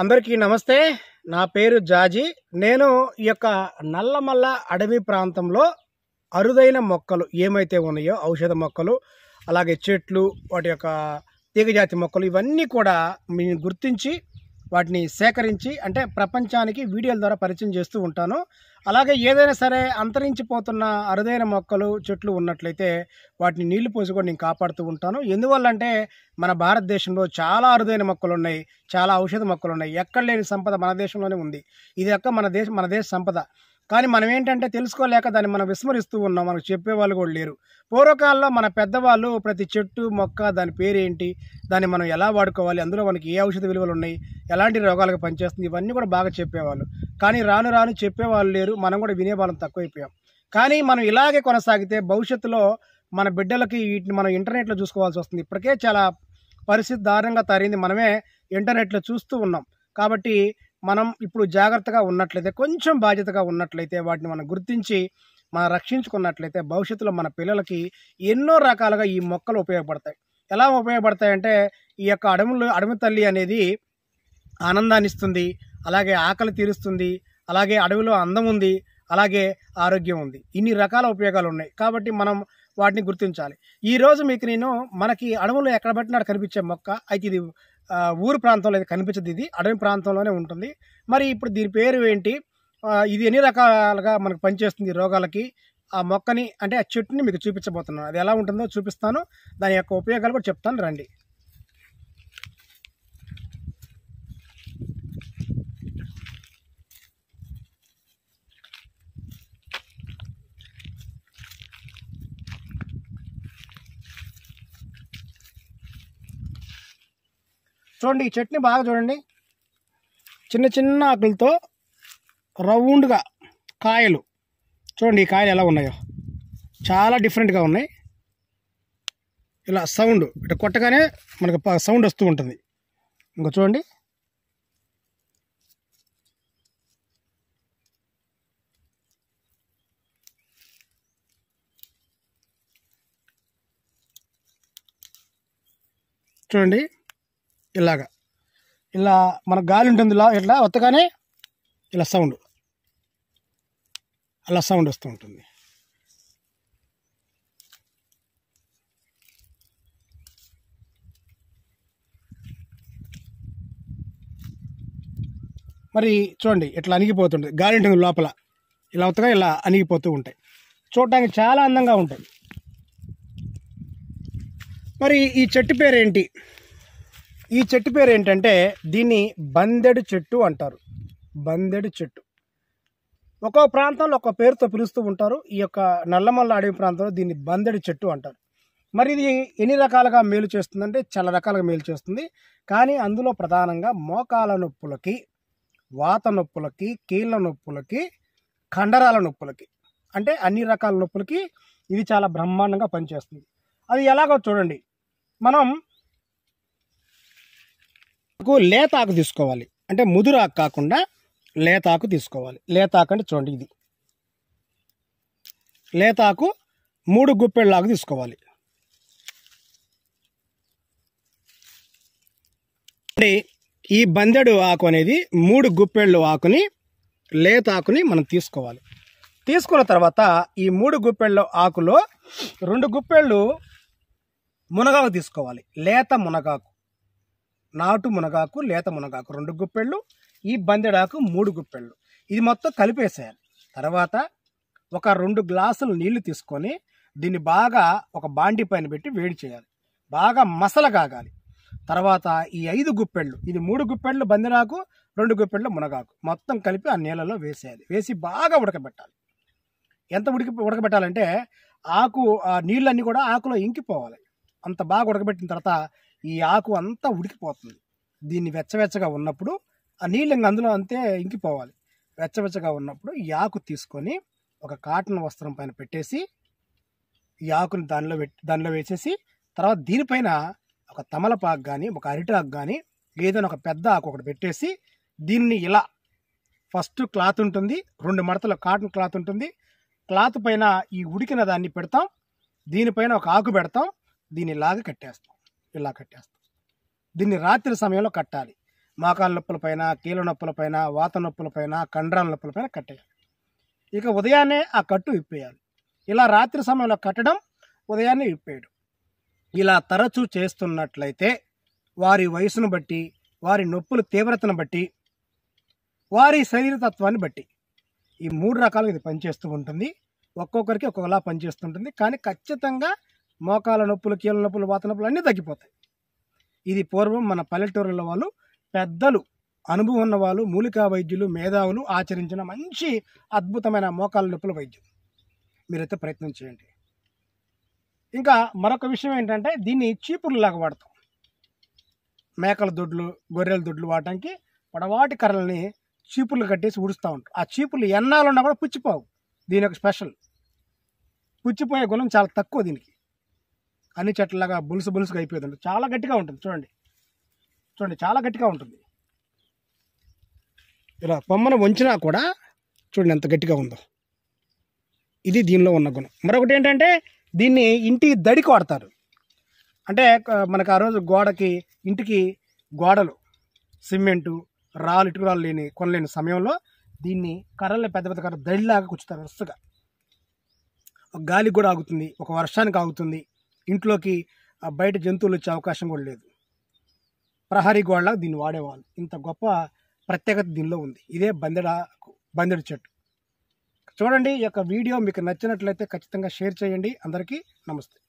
అందరికీ నమస్తే నా పేరు జాజీ నేను ఈ యొక్క నల్లమల్ల అడవి ప్రాంతంలో అరుదైన మొక్కలు ఏమైతే ఉన్నాయో ఔషధ మొక్కలు అలాగే చెట్లు వాటి యొక్క తీగజాతి మొక్కలు ఇవన్నీ కూడా మేము గుర్తించి వాటిని సేకరించి అంటే ప్రపంచానికి వీడియోల ద్వారా పరిచయం చేస్తూ ఉంటాను అలాగే ఏదైనా సరే అంతరించిపోతున్న అరుదైన మొక్కలు చెట్లు ఉన్నట్లయితే వాటిని నీళ్లు పోసి కూడా నేను కాపాడుతూ ఉంటాను ఎందువల్లంటే మన భారతదేశంలో చాలా అరుదైన మొక్కలు ఉన్నాయి చాలా ఔషధ మొక్కలు ఉన్నాయి ఎక్కడ లేని సంపద మన దేశంలోనే ఉంది ఇది యొక్క మన దేశం మన దేశ సంపద కానీ మనం ఏంటంటే తెలుసుకోలేక దాన్ని మనం విస్మరిస్తూ ఉన్నాం మనకు చెప్పేవాళ్ళు కూడా లేరు పూర్వకాలంలో మన పెద్దవాళ్ళు ప్రతి చెట్టు మొక్క దాని పేరేంటి దాన్ని మనం ఎలా వాడుకోవాలి అందులో మనకి ఏ ఔషధ విలువలు ఉన్నాయి ఎలాంటి రోగాలకు పనిచేస్తుంది ఇవన్నీ కూడా బాగా చెప్పేవాళ్ళు కానీ రాను రాను చెప్పేవాళ్ళు లేరు మనం కూడా వినేవాళ్ళం తక్కువైపోయాం కానీ మనం ఇలాగే కొనసాగితే భవిష్యత్తులో మన బిడ్డలకి వీటిని మనం ఇంటర్నెట్లో చూసుకోవాల్సి వస్తుంది ఇప్పటికే చాలా పరిస్థితి దారుణంగా తరింది మనమే ఇంటర్నెట్లో చూస్తూ ఉన్నాం కాబట్టి మనం ఇప్పుడు జాగ్రత్తగా ఉన్నట్లయితే కొంచెం బాధ్యతగా ఉన్నట్లయితే వాటిని మనం గుర్తించి మనం రక్షించుకున్నట్లయితే భవిష్యత్తులో మన పిల్లలకి ఎన్నో రకాలుగా ఈ మొక్కలు ఉపయోగపడతాయి ఎలా ఉపయోగపడతాయంటే ఈ యొక్క అడవులు అడవి తల్లి అనేది ఆనందాన్ని ఇస్తుంది అలాగే ఆకలి తీరుస్తుంది అలాగే అడవిలో అందం ఉంది అలాగే ఆరోగ్యం ఉంది ఇన్ని రకాల ఉపయోగాలు ఉన్నాయి కాబట్టి మనం వాటిని గుర్తించాలి ఈరోజు మీకు నేను మనకి అడవులు ఎక్కడ పెట్టినా కనిపించే మొక్క అయితే ఇది ఊరు ప్రాంతంలో అయితే కనిపించదు ఇది అడవి ప్రాంతంలోనే ఉంటుంది మరి ఇప్పుడు దీని పేరు ఏంటి ఇది ఎన్ని రకాలుగా మనకు పనిచేస్తుంది రోగాలకి ఆ మొక్కని అంటే ఆ చెట్టుని మీకు చూపించబోతున్నాను అది ఎలా ఉంటుందో చూపిస్తాను దాని యొక్క ఉపయోగాలు కూడా చెప్తాను రండి చూడండి ఈ చట్నీ బాగా చూడండి చిన్న చిన్న ఆకులతో రౌండ్గా కాయలు చూడండి ఈ కాయలు ఎలా ఉన్నాయో చాలా డిఫరెంట్గా ఉన్నాయి ఇలా సౌండ్ ఇటు కొట్టగానే మనకు సౌండ్ వస్తూ ఉంటుంది ఇంకా చూడండి చూడండి ఇలాగ ఇలా మనకు గాలి ఉంటుంది ఇలా ఇట్లా వత్తగానే ఇలా సౌండ్ అలా సౌండ్ వస్తూ ఉంటుంది మరి చూడండి ఇట్లా అణిగిపోతుంటుంది గాలి ఉంటుంది లోపల ఇలా వస్తగా ఇలా అణిగిపోతూ ఉంటాయి చూడటానికి చాలా అందంగా ఉంటాయి మరి ఈ చెట్టు పేరేంటి ఈ చెట్టు పేరు ఏంటంటే దీన్ని బందెడు చెట్టు అంటారు బందెడు చెట్టు ఒక్కొక్క ప్రాంతంలో ఒక్కొక్క పేరుతో పిలుస్తూ ఉంటారు ఈ యొక్క నల్లమల్ల అడవి ప్రాంతంలో దీన్ని బందెడు చెట్టు అంటారు మరి ఇది ఎన్ని రకాలుగా మేలు చేస్తుందంటే చాలా రకాలుగా మేలు చేస్తుంది కానీ అందులో ప్రధానంగా మోకాల నొప్పులకి వాత నొప్పులకి కీళ్ళ నొప్పులకి కండరాల నొప్పులకి అంటే అన్ని రకాల నొప్పులకి ఇది చాలా బ్రహ్మాండంగా పనిచేస్తుంది అది ఎలాగో చూడండి మనం ఆకు లేతాకు తీసుకోవాలి అంటే ముదురాకు కాకుండా లేతాకు తీసుకోవాలి లేతాకు అంటే చూడండి ఇది లేతాకు మూడు గుప్పెళ్ళాకు తీసుకోవాలి ఈ బందెడు ఆకు అనేది మూడు గుప్పెళ్ళు ఆకుని లేతాకుని మనం తీసుకోవాలి తీసుకున్న తర్వాత ఈ మూడు గుప్పెళ్ళ ఆకులో రెండు గుప్పెళ్ళు మునగాకు తీసుకోవాలి లేత మునగాకు నాటు మునగాకు లేత మునగాకు రెండు గుప్పెళ్ళు ఈ బందెడాకు మూడు గుప్పెళ్ళు ఇది మొత్తం కలిపేసేయాలి తర్వాత ఒక రెండు గ్లాసులు నీళ్లు తీసుకొని దీన్ని బాగా ఒక బాండి పైన పెట్టి వేడి చేయాలి బాగా మసల కాగాలి తర్వాత ఈ ఐదు గుప్పెళ్ళు ఇది మూడు గుప్పెళ్ళు బందెడాకు రెండు గుప్పెళ్ళు మునగాకు మొత్తం కలిపి ఆ నీళ్ళలో వేసేయాలి వేసి బాగా ఉడకబెట్టాలి ఎంత ఉడికి ఉడకబెట్టాలంటే ఆకు ఆ నీళ్ళన్నీ కూడా ఆకులో ఇంకిపోవాలి అంత బాగా ఉడకబెట్టిన తర్వాత ఈ ఆకు అంతా ఉడికిపోతుంది దీన్ని వెచ్చవెచ్చగా ఉన్నప్పుడు ఆ నీళ్ళు ఇంక అందులో అంతే ఇంకిపోవాలి వెచ్చవెచ్చగా ఉన్నప్పుడు ఈ ఆకు తీసుకొని ఒక కాటన్ వస్త్రం పైన పెట్టేసి ఈ ఆకుని దానిలో పెట్టి దానిలో వేసేసి తర్వాత దీనిపైన ఒక తమలపాకు కానీ ఒక అరిటాకు కానీ ఏదైనా ఒక పెద్ద ఆకు ఒకటి పెట్టేసి దీన్ని ఇలా ఫస్ట్ క్లాత్ ఉంటుంది రెండు మడతల కాటన్ క్లాత్ ఉంటుంది క్లాత్ పైన ఈ ఉడికిన దాన్ని పెడతాం దీనిపైన ఒక ఆకు పెడతాం దీనిలాగా కట్టేస్తాం ఇలా కట్టేస్తాం దీన్ని రాత్రి సమయంలో కట్టాలి మోకాళ్ళ నొప్పులపైన కీళ్ళ నొప్పులపైన వాత నొప్పులపైన నొప్పుల నొప్పులపైన కట్టేయాలి ఇక ఉదయాన్నే ఆ కట్టు విప్పేయాలి ఇలా రాత్రి సమయంలో కట్టడం ఉదయాన్నే విప్పేయడం ఇలా తరచూ చేస్తున్నట్లయితే వారి వయసును బట్టి వారి నొప్పుల తీవ్రతను బట్టి వారి శరీరతత్వాన్ని బట్టి ఈ మూడు రకాలుగా ఇది పనిచేస్తూ ఉంటుంది ఒక్కొక్కరికి ఒక్కొక్కలా పనిచేస్తుంటుంది కానీ ఖచ్చితంగా మోకాల నొప్పులు కీళ్ళ నొప్పులు వాత నొప్పులు అన్నీ తగ్గిపోతాయి ఇది పూర్వం మన పల్లెటూరుల వాళ్ళు పెద్దలు అనుభవం ఉన్న వాళ్ళు మూలికా వైద్యులు మేధావులు ఆచరించిన మంచి అద్భుతమైన మోకాల నొప్పుల వైద్యం మీరైతే ప్రయత్నం చేయండి ఇంకా మరొక విషయం ఏంటంటే దీన్ని లాగా వాడతాం మేకల దొడ్లు గొర్రెల దొడ్లు వాడటానికి పొడవాటి కర్రల్ని చీపుర్లు కట్టేసి ఉడుస్తూ ఉంటారు ఆ చీపుర్లు ఎన్నాలున్నా కూడా పుచ్చిపోవు దీని ఒక స్పెషల్ పుచ్చిపోయే గుణం చాలా తక్కువ దీనికి అన్ని చెట్లలాగా బులుసు బులుసుగా అయిపోతుంది చాలా గట్టిగా ఉంటుంది చూడండి చూడండి చాలా గట్టిగా ఉంటుంది ఇలా బొమ్మను వంచినా కూడా చూడండి ఎంత గట్టిగా ఉందో ఇది దీనిలో ఉన్న గుణం మరొకటి ఏంటంటే దీన్ని ఇంటి దడికి వాడతారు అంటే మనకు ఆ రోజు గోడకి ఇంటికి గోడలు సిమెంటు రాళ్ళు ఇటుకు రాళ్ళు లేని కొనలేని సమయంలో దీన్ని కర్రలు పెద్ద పెద్ద కర్ర దడిలాగా కూర్చుతారు వరుసగా గాలి గాలికి కూడా ఆగుతుంది ఒక వర్షానికి ఆగుతుంది ఇంట్లోకి బయట జంతువులు వచ్చే అవకాశం కూడా లేదు ప్రహరీ గోడలా దీన్ని వాడేవాళ్ళు ఇంత గొప్ప ప్రత్యేకత దీనిలో ఉంది ఇదే బందెడ బందెడు చెట్టు చూడండి ఈ యొక్క వీడియో మీకు నచ్చినట్లయితే ఖచ్చితంగా షేర్ చేయండి అందరికీ నమస్తే